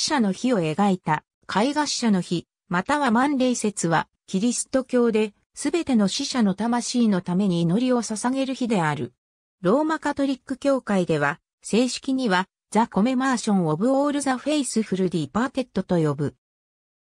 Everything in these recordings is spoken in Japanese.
死者の日を描いた、絵画死者の日、または万霊節は、キリスト教で、すべての死者の魂のために祈りを捧げる日である。ローマカトリック教会では、正式には、ザ・コメマーション・オブ・オール・ザ・フェイスフル・ディ・パーテッドと呼ぶ。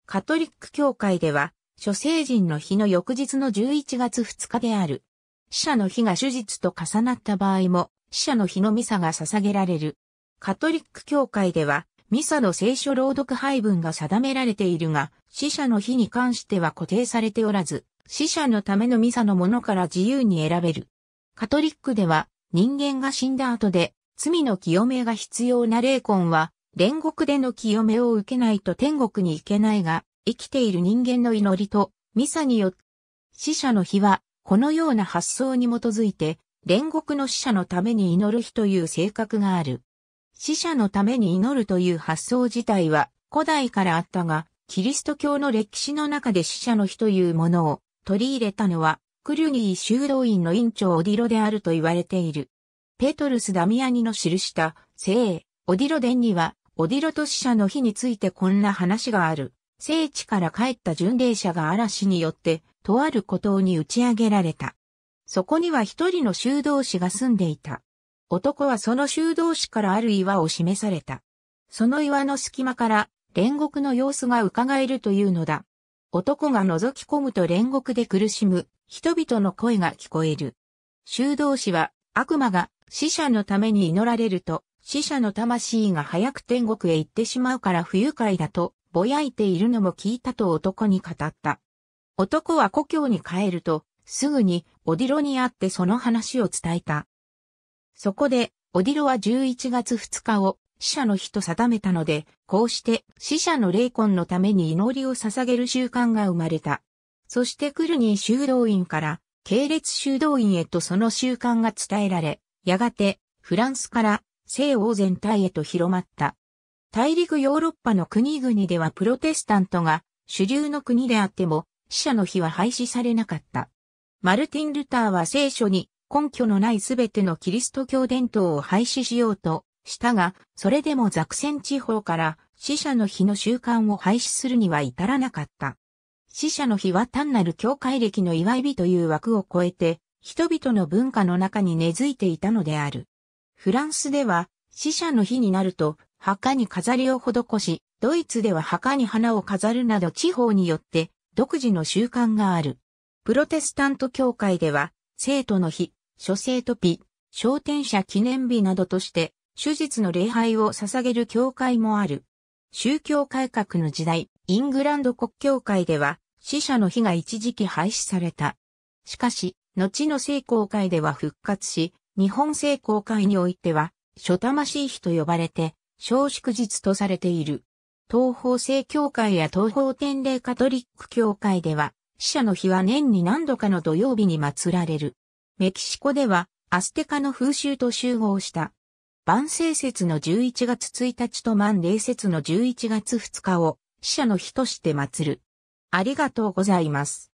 カトリック教会では、諸聖人の日の翌日の11月2日である。死者の日が手術と重なった場合も、死者の日のミサが捧げられる。カトリック教会では、ミサの聖書朗読配分が定められているが、死者の日に関しては固定されておらず、死者のためのミサのものから自由に選べる。カトリックでは、人間が死んだ後で、罪の清めが必要な霊魂は、煉獄での清めを受けないと天国に行けないが、生きている人間の祈りと、ミサによって、死者の日は、このような発想に基づいて、煉獄の死者のために祈る日という性格がある。死者のために祈るという発想自体は古代からあったが、キリスト教の歴史の中で死者の日というものを取り入れたのは、クリュニー修道院の院長オディロであると言われている。ペトルス・ダミアニの記した聖オディロ伝には、オディロと死者の日についてこんな話がある。聖地から帰った巡礼者が嵐によって、とある孤島に打ち上げられた。そこには一人の修道士が住んでいた。男はその修道士からある岩を示された。その岩の隙間から煉獄の様子が伺えるというのだ。男が覗き込むと煉獄で苦しむ人々の声が聞こえる。修道士は悪魔が死者のために祈られると死者の魂が早く天国へ行ってしまうから不愉快だとぼやいているのも聞いたと男に語った。男は故郷に帰るとすぐにオディロに会ってその話を伝えた。そこで、オディロは11月2日を死者の日と定めたので、こうして死者の霊魂のために祈りを捧げる習慣が生まれた。そしてクルニー修道院から系列修道院へとその習慣が伝えられ、やがてフランスから西欧全体へと広まった。大陸ヨーロッパの国々ではプロテスタントが主流の国であっても死者の日は廃止されなかった。マルティン・ルターは聖書に根拠のないすべてのキリスト教伝統を廃止しようとしたが、それでもザクセン地方から死者の日の習慣を廃止するには至らなかった。死者の日は単なる教会歴の祝い日という枠を超えて、人々の文化の中に根付いていたのである。フランスでは死者の日になると墓に飾りを施し、ドイツでは墓に花を飾るなど地方によって独自の習慣がある。プロテスタント教会では、生徒の日、諸聖とピ、昇天者記念日などとして、手術の礼拝を捧げる教会もある。宗教改革の時代、イングランド国教会では、死者の日が一時期廃止された。しかし、後の聖公会では復活し、日本聖公会においては、諸魂日と呼ばれて、小祝日とされている。東方聖教会や東方天霊カトリック教会では、死者の日は年に何度かの土曜日に祀られる。メキシコではアステカの風習と集合した。万世節の11月1日と万霊節の11月2日を死者の日として祀る。ありがとうございます。